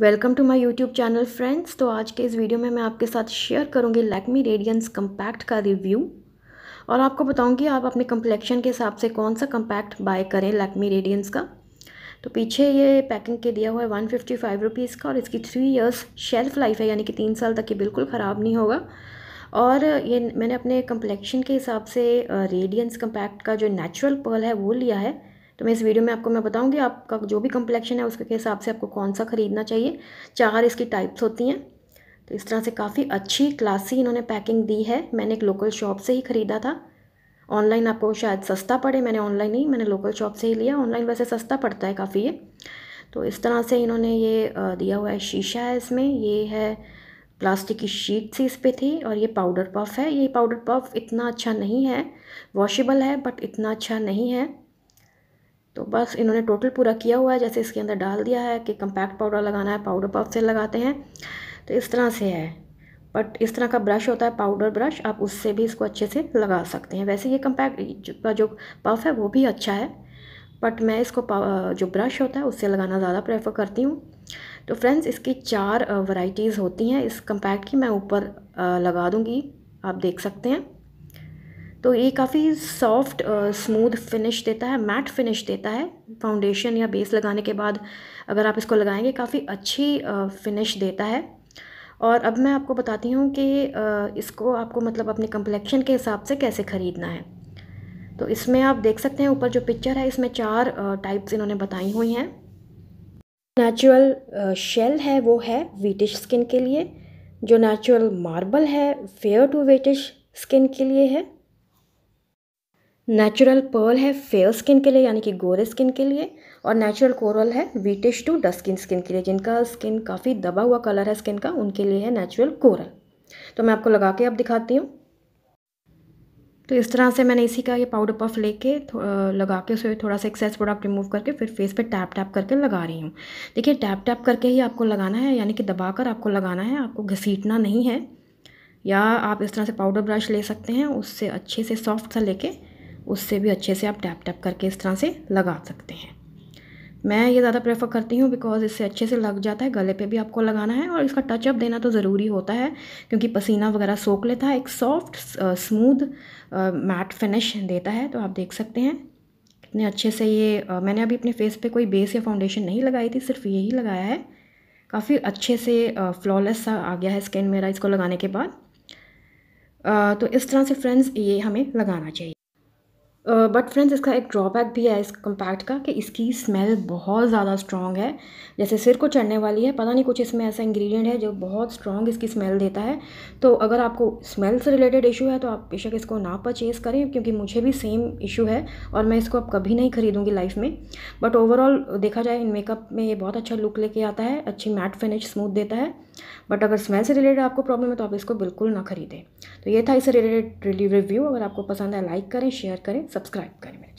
welcome to my YouTube channel friends तो आज के इस वीडियो में मैं आपके साथ शेयर करूंगी लैक्मी रेडियंस कम्पैक्ट का रिव्यू और आपको बताऊंगी आप अपने कम्प्लेक्शन के हिसाब से कौन सा कम्पैक्ट बाय करें लैक्मी रेडियंस का तो पीछे ये पैकिंग के दिया हुआ है वन फिफ्टी फाइव रुपीज़ का और इसकी थ्री ईयर्स शेल्फ़ लाइफ है यानी कि तीन साल तक ये बिल्कुल ख़राब नहीं होगा और ये मैंने अपने कम्प्लेक्शन के हिसाब से रेडियंस कम्पैक्ट का जो नेचुरल पर्ल है वो लिया है तो मैं इस वीडियो में आपको मैं बताऊँगी आपका जो भी कम्प्लेक्शन है उसके हिसाब से आपको कौन सा ख़रीदना चाहिए चार इसकी टाइप्स होती हैं तो इस तरह से काफ़ी अच्छी क्लासी इन्होंने पैकिंग दी है मैंने एक लोकल शॉप से ही ख़रीदा था ऑनलाइन आपको शायद सस्ता पड़े मैंने ऑनलाइन नहीं मैंने लोकल शॉप से ही लिया ऑनलाइन वैसे सस्ता पड़ता है काफ़ी ये तो इस तरह से इन्होंने ये दिया हुआ है शीशा है इसमें ये है प्लास्टिक की शीट सी इस पर थी और ये पाउडर पफ है ये पाउडर पफ इतना अच्छा नहीं है वॉशेबल है बट इतना अच्छा नहीं है तो बस इन्होंने टोटल पूरा किया हुआ है जैसे इसके अंदर डाल दिया है कि कंपैक्ट पाउडर लगाना है पाउडर पफ से लगाते हैं तो इस तरह से है बट इस तरह का ब्रश होता है पाउडर ब्रश आप उससे भी इसको अच्छे से लगा सकते हैं वैसे ये कंपैक्ट का जो पफ है वो भी अच्छा है बट मैं इसको जो ब्रश होता है उससे लगाना ज़्यादा प्रेफर करती हूँ तो फ्रेंड्स इसकी चार वराइटीज़ होती हैं इस कंपैक्ट की मैं ऊपर लगा दूँगी आप देख सकते हैं तो ये काफ़ी सॉफ्ट स्मूथ फिनिश देता है मैट फिनिश देता है फाउंडेशन या बेस लगाने के बाद अगर आप इसको लगाएंगे काफ़ी अच्छी फिनिश देता है और अब मैं आपको बताती हूँ कि uh, इसको आपको मतलब अपने कम्प्लेक्शन के हिसाब से कैसे ख़रीदना है तो इसमें आप देख सकते हैं ऊपर जो पिक्चर है इसमें चार टाइप्स इन्होंने बताई हुई हैं नेचुरल शेल है वो है वीटिश स्किन के लिए जो नेचुरल मार्बल है फेयर टू वेटिश स्किन के लिए है नेचुरल पर्ल है फेयर स्किन के लिए यानी कि गोरे स्किन के लिए और नेचुरल कोरल है वीटिश टू डस्किन स्किन के लिए जिनका स्किन काफ़ी दबा हुआ कलर है स्किन का उनके लिए है नेचुरल कोरल तो मैं आपको लगा के अब दिखाती हूँ तो इस तरह से मैंने इसी का ये पाउडर पफ लेके लगा के उसे थोड़ा सा एक्सेस प्रोडक्ट रिमूव करके फिर फेस पे टैप टैप करके लगा रही हूँ देखिए टैप टैप करके ही आपको लगाना है यानी कि दबा कर आपको लगाना है आपको घसीटना नहीं है या आप इस तरह से पाउडर ब्रश ले सकते हैं उससे अच्छे से सॉफ्ट सा लेके उससे भी अच्छे से आप टैप टैप करके इस तरह से लगा सकते हैं मैं ये ज़्यादा प्रेफर करती हूँ बिकॉज़ इससे अच्छे से लग जाता है गले पे भी आपको लगाना है और इसका टचअप देना तो ज़रूरी होता है क्योंकि पसीना वगैरह सोख लेता है एक सॉफ्ट स्मूथ मैट फिनिश देता है तो आप देख सकते हैं कितने अच्छे से ये uh, मैंने अभी अपने फेस पे कोई बेस या फाउंडेशन नहीं लगाई थी सिर्फ यही लगाया है काफ़ी अच्छे से फ्लॉलेस uh, सा आ गया है स्किन मेरा इसको लगाने के बाद uh, तो इस तरह से फ्रेंड्स ये हमें लगाना चाहिए बट uh, फ्रेंड्स इसका एक ड्रॉबैक भी है इस कम्पैक्ट का कि इसकी स्मेल बहुत ज़्यादा स्ट्रॉन्ग है जैसे सिर को चढ़ने वाली है पता नहीं कुछ इसमें ऐसा इंग्रेडिएंट है जो बहुत स्ट्रॉन्ग इसकी स्मेल देता है तो अगर आपको स्मेल से रिलेटेड इशू है तो आप बेशक इसको ना परचेज़ करें क्योंकि मुझे भी सेम इशू है और मैं इसको अब कभी नहीं खरीदूँगी लाइफ में बट ओवरऑल देखा जाए इन मेकअप में ये बहुत अच्छा लुक लेके आता है अच्छी मैट फिनिश स्मूथ देता है बट अगर स्मेल से रिलेटेड आपको प्रॉब्लम है तो आप इसको बिल्कुल ना खरीदें तो ये था इससे रिलेटेड रिव्यू अगर आपको पसंद है लाइक करें शेयर करें सब्सक्राइब करें मेरे